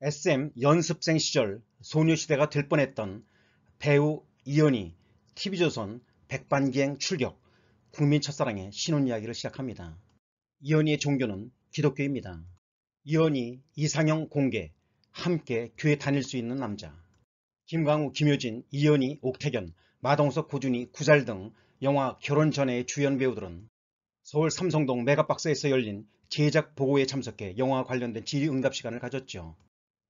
SM 연습생 시절 소녀시대가 될 뻔했던 배우 이연희 TV조선 백반기행 출격 국민 첫사랑의 신혼이야기를 시작합니다. 이연희의 종교는 기독교입니다. 이연희 이상형 공개 함께 교회 다닐 수 있는 남자 김광우, 김효진, 이연희, 옥태견, 마동석, 고준희, 구잘 등 영화 결혼 전의 주연 배우들은 서울 삼성동 메가박스에서 열린 제작 보고에 참석해 영화와 관련된 질의응답 시간을 가졌죠.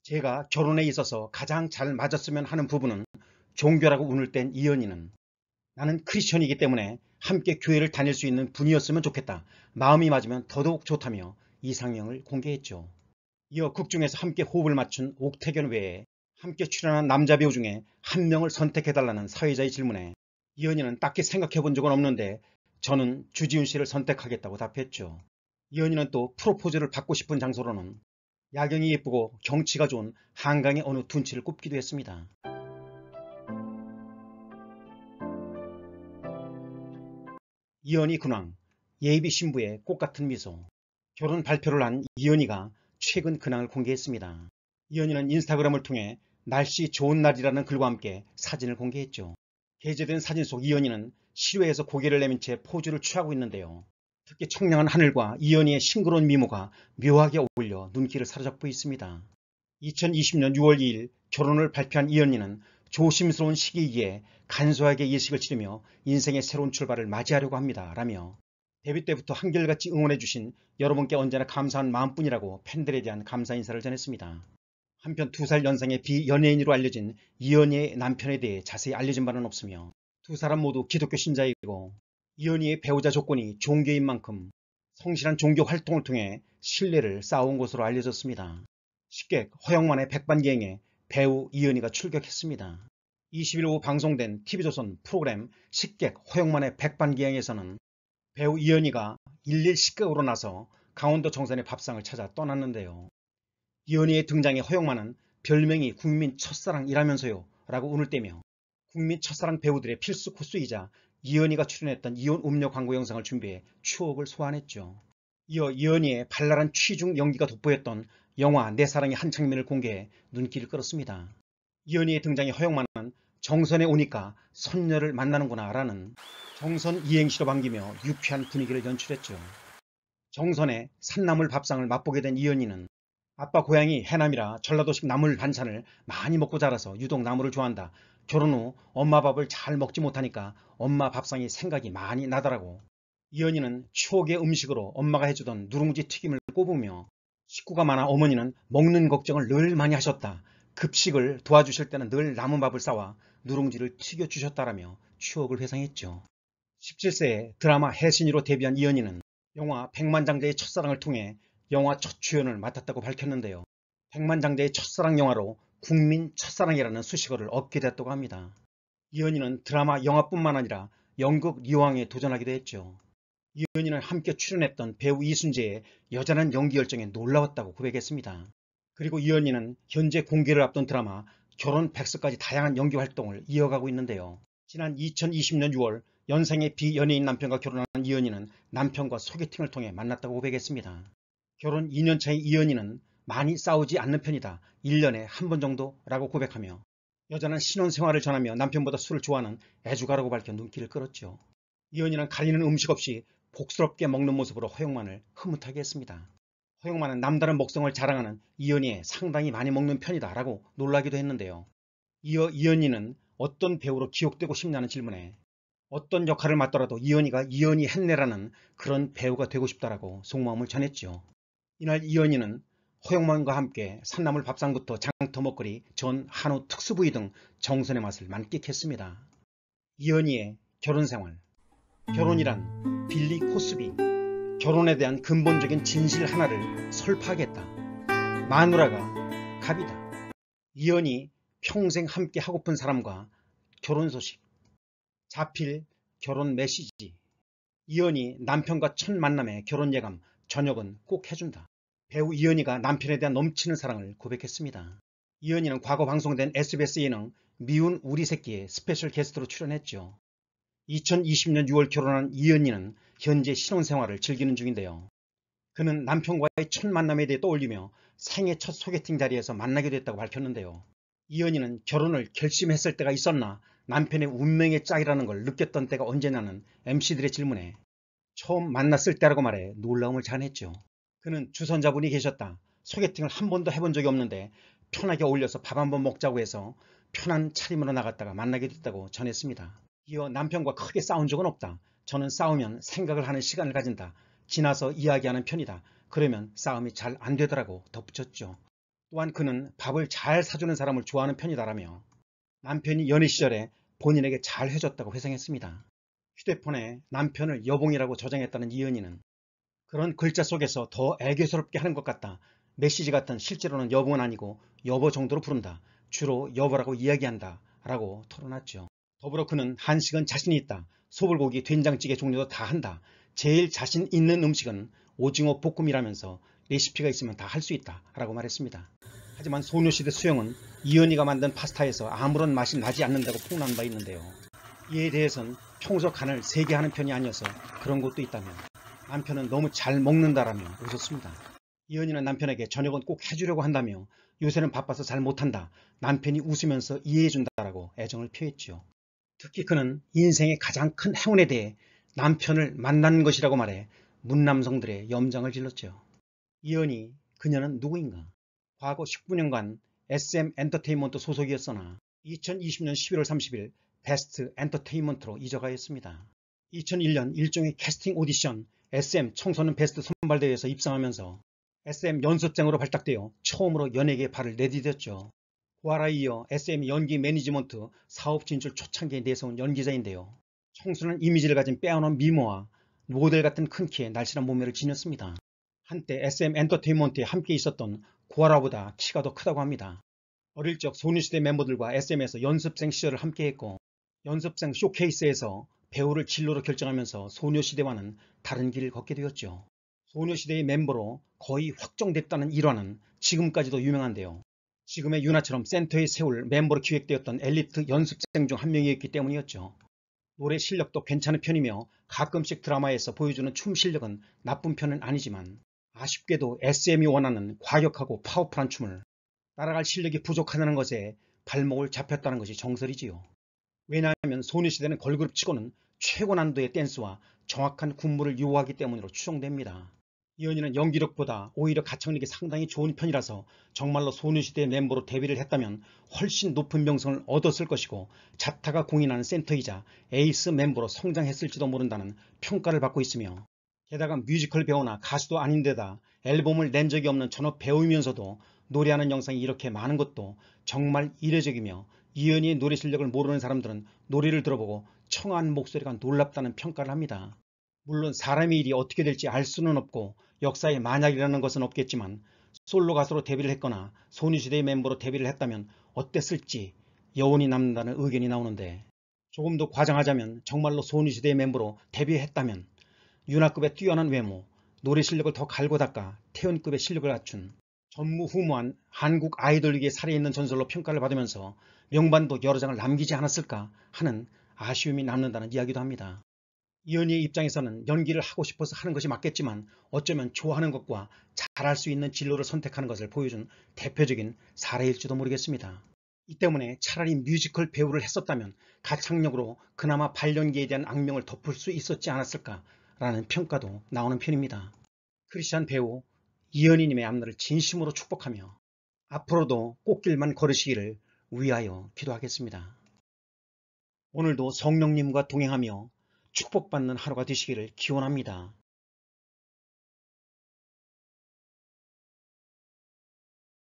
제가 결혼에 있어서 가장 잘 맞았으면 하는 부분은 종교라고 운을 뗀 이연이는 나는 크리스천이기 때문에 함께 교회를 다닐 수 있는 분이었으면 좋겠다. 마음이 맞으면 더더욱 좋다며 이상형을 공개했죠. 이어 극중에서 함께 호흡을 맞춘 옥태견 외에 함께 출연한 남자 배우 중에 한 명을 선택해달라는 사회자의 질문에 이연이는 딱히 생각해본 적은 없는데 저는 주지훈 씨를 선택하겠다고 답했죠. 이연이는또 프로포즈를 받고 싶은 장소로는 야경이 예쁘고 경치가 좋은 한강의 어느 둔치를 꼽기도 했습니다. 이연희 근황, 예비 신부의 꽃같은 미소 결혼 발표를 한 이연희가 최근 근황을 공개했습니다. 이연희는 인스타그램을 통해 날씨 좋은 날이라는 글과 함께 사진을 공개했죠. 게재된 사진 속 이연희는 실외에서 고개를 내민 채 포즈를 취하고 있는데요. 특히 청량한 하늘과 이연희의 싱그러운 미모가 묘하게 어울려 눈길을 사로잡고 있습니다. 2020년 6월 2일 결혼을 발표한 이연희는 조심스러운 시기이기에 간소하게 예식을 치르며 인생의 새로운 출발을 맞이하려고 합니다. 라며 데뷔 때부터 한결같이 응원해주신 여러분께 언제나 감사한 마음뿐이라고 팬들에 대한 감사 인사를 전했습니다. 한편 두 살 연상의 비연예인으로 알려진 이연희의 남편에 대해 자세히 알려진 바는 없으며 두 사람 모두 기독교 신자이고 이연희의 배우자 조건이 종교인 만큼 성실한 종교 활동을 통해 신뢰를 쌓아온 것으로 알려졌습니다. 쉽게 허영만의 백반기행에 배우 이연희가 출격했습니다. 20일 오후 방송된 TV조선 프로그램 식객 허영만의 백반기행에서는 배우 이연희가 일일 식객으로 나서 강원도 정선의 밥상을 찾아 떠났는데요. 이연희의 등장에 허영만은 별명이 국민 첫사랑이라면서요 라고 운을 떼며 국민 첫사랑 배우들의 필수 코스이자 이연희가 출연했던 이혼 음료 광고 영상을 준비해 추억을 소환했죠. 이어 이연희의 발랄한 취중 연기가 돋보였던 영화 내 사랑의 한 장면을 공개해 눈길을 끌었습니다. 이연희의 등장이 허용만한 정선에 오니까 선녀를 만나는구나 라는 정선 이행시로 반기며 유쾌한 분위기를 연출했죠. 정선의 산나물 밥상을 맛보게 된 이연희는 아빠 고향이 해남이라 전라도식 나물 반찬을 많이 먹고 자라서 유독 나물을 좋아한다 결혼 후 엄마 밥을 잘 먹지 못하니까 엄마 밥상이 생각이 많이 나더라고. 이연이는 추억의 음식으로 엄마가 해주던 누룽지 튀김을 꼽으며 식구가 많아 어머니는 먹는 걱정을 늘 많이 하셨다. 급식을 도와주실 때는 늘 남은 밥을 싸와 누룽지를 튀겨주셨다라며 추억을 회상했죠. 17세에 드라마 해신이로 데뷔한 이연희는 영화 백만장자의 첫사랑을 통해 영화 첫 주연을 맡았다고 밝혔는데요. 백만장자의 첫사랑 영화로 국민 첫사랑이라는 수식어를 얻게 됐다고 합니다. 이연희는 드라마 영화뿐만 아니라 연극 이왕에 도전하기도 했죠. 이연희는 함께 출연했던 배우 이순재의 여자는 연기 열정에 놀라웠다고 고백했습니다. 그리고 이연희는 현재 공개를 앞둔 드라마 결혼 백서까지 다양한 연기 활동을 이어가고 있는데요. 지난 2020년 6월 연생의 비연예인 남편과 결혼한 이연희는 남편과 소개팅을 통해 만났다고 고백했습니다. 결혼 2년차의 이연희는 많이 싸우지 않는 편이다. 1년에 한 번 정도라고 고백하며 여자는 신혼생활을 전하며 남편보다 술을 좋아하는 애주가라고 밝혀 눈길을 끌었죠. 이연이는 가리는 음식 없이 복스럽게 먹는 모습으로 허영만을 흐뭇하게 했습니다. 허영만은 남다른 먹성을 자랑하는 이연희에 상당히 많이 먹는 편이다 라고 놀라기도 했는데요. 이어 이연희는 어떤 배우로 기억되고 싶냐는 질문에 어떤 역할을 맡더라도 이연희가 이연희 했네라는 그런 배우가 되고 싶다라고 속마음을 전했죠. 이날 이연희는 허영만과 함께 산나물 밥상부터 장터 먹거리, 전, 한우 특수부위 등 정선의 맛을 만끽했습니다. 이연희의 결혼생활 결혼이란 빌리 코스비 결혼에 대한 근본적인 진실 하나를 설파하겠다. 마누라가 갑이다. 이연희 평생 함께 하고픈 사람과 결혼 소식 자필 결혼 메시지 이연희 남편과 첫 만남의 결혼 예감 저녁은 꼭 해준다. 배우 이연희가 남편에 대한 넘치는 사랑을 고백했습니다. 이연희는 과거 방송된 SBS 예능 미운 우리 새끼의 스페셜 게스트로 출연했죠. 2020년 6월 결혼한 이연희는 현재 신혼생활을 즐기는 중인데요. 그는 남편과의 첫 만남에 대해 떠올리며 생애 첫 소개팅 자리에서 만나게 됐다고 밝혔는데요. 이연희는 결혼을 결심했을 때가 있었나 남편의 운명의 짝이라는 걸 느꼈던 때가 언제냐는 MC들의 질문에 처음 만났을 때라고 말해 놀라움을 자아냈죠. 그는 주선자분이 계셨다. 소개팅을 한 번도 해본 적이 없는데 편하게 어울려서 밥 한 번 먹자고 해서 편한 차림으로 나갔다가 만나게 됐다고 전했습니다. 이어 남편과 크게 싸운 적은 없다. 저는 싸우면 생각을 하는 시간을 가진다. 지나서 이야기하는 편이다. 그러면 싸움이 잘 안 되더라고 덧붙였죠. 또한 그는 밥을 잘 사주는 사람을 좋아하는 편이다라며 남편이 연애 시절에 본인에게 잘 해줬다고 회상했습니다. 휴대폰에 남편을 여봉이라고 저장했다는 이은이는 그런 글자 속에서 더 애교스럽게 하는 것 같다. 메시지 같은 실제로는 여보는 아니고 여보 정도로 부른다. 주로 여보라고 이야기한다. 라고 털어놨죠. 더불어 그는 한식은 자신이 있다. 소불고기, 된장찌개 종류도 다 한다. 제일 자신 있는 음식은 오징어 볶음이라면서 레시피가 있으면 다 할 수 있다. 라고 말했습니다. 하지만 소녀시대 수영은 이현이가 만든 파스타에서 아무런 맛이 나지 않는다고 폭로한 바 있는데요. 이에 대해선 평소 간을 세게 하는 편이 아니어서 그런 것도 있다면 남편은 너무 잘 먹는다라며 웃었습니다 이현이는 남편에게 저녁은 꼭 해주려고 한다며 요새는 바빠서 잘 못한다. 남편이 웃으면서 이해해준다라고 애정을 표했지요. 특히 그는 인생의 가장 큰 행운에 대해 남편을 만난 것이라고 말해 문남성들의 염장을 질렀죠. 이현이 그녀는 누구인가? 과거 19년간 SM 엔터테인먼트 소속이었으나 2020년 11월 30일 베스트 엔터테인먼트로 이적하였습니다. 2001년 일종의 캐스팅 오디션 SM 청소년 베스트 선발대회에서 입상하면서 SM 연습생으로 발탁되어 처음으로 연예계에 발을 내디뎠죠. 고아라 이어 SM 연기 매니지먼트 사업 진출 초창기에 내세운 연기자인데요. 청순한 이미지를 가진 빼어난 미모와 모델 같은 큰 키에 날씬한 몸매를 지녔습니다. 한때 SM 엔터테인먼트에 함께 있었던 고아라보다 키가 더 크다고 합니다. 어릴 적 소녀시대 멤버들과 SM에서 연습생 시절을 함께했고 연습생 쇼케이스에서 배우를 진로로 결정하면서 소녀시대와는 다른 길을 걷게 되었죠. 소녀시대의 멤버로 거의 확정됐다는 일화는 지금까지도 유명한데요. 지금의 유나처럼 센터에 세울 멤버로 기획되었던 엘리트 연습생 중 한 명이었기 때문이었죠. 노래 실력도 괜찮은 편이며 가끔씩 드라마에서 보여주는 춤 실력은 나쁜 편은 아니지만 아쉽게도 SM이 원하는 과격하고 파워풀한 춤을 따라갈 실력이 부족하다는 것에 발목을 잡혔다는 것이 정설이지요. 왜냐하면 소녀시대는 걸그룹 치고는 최고 난도의 댄스와 정확한 군무를 요구하기 때문으로 추정됩니다. 이연희는 연기력보다 오히려 가창력이 상당히 좋은 편이라서 정말로 소녀시대 멤버로 데뷔를 했다면 훨씬 높은 명성을 얻었을 것이고 자타가 공인하는 센터이자 에이스 멤버로 성장했을지도 모른다는 평가를 받고 있으며 게다가 뮤지컬 배우나 가수도 아닌데다 앨범을 낸 적이 없는 전업 배우이면서도 노래하는 영상이 이렇게 많은 것도 정말 이례적이며 이은희의 노래 실력을 모르는 사람들은 노래를 들어보고 청한 목소리가 놀랍다는 평가를 합니다. 물론 사람의 일이 어떻게 될지 알 수는 없고 역사에 만약이라는 것은 없겠지만 솔로 가수로 데뷔를 했거나 소녀시대의 멤버로 데뷔를 했다면 어땠을지 여운이 남는다는 의견이 나오는데 조금 더 과장하자면 정말로 소녀시대의 멤버로 데뷔했다면 윤하급의 뛰어난 외모, 노래 실력을 더 갈고 닦아 태연급의 실력을 갖춘 전무후무한 한국 아이돌리기의 살아있는 전설로 평가를 받으면서 명반도 여러 장을 남기지 않았을까 하는 아쉬움이 남는다는 이야기도 합니다. 이연희의 입장에서는 연기를 하고 싶어서 하는 것이 맞겠지만 어쩌면 좋아하는 것과 잘할 수 있는 진로를 선택하는 것을 보여준 대표적인 사례일지도 모르겠습니다. 이 때문에 차라리 뮤지컬 배우를 했었다면 가창력으로 그나마 발연기에 대한 악명을 덮을 수 있었지 않았을까라는 평가도 나오는 편입니다. 크리스찬 배우 이연희님의 앞날을 진심으로 축복하며 앞으로도 꽃길만 걸으시기를 위하여 기도하겠습니다. 오늘도 성령님과 동행하며 축복받는 하루가 되시기를 기원합니다.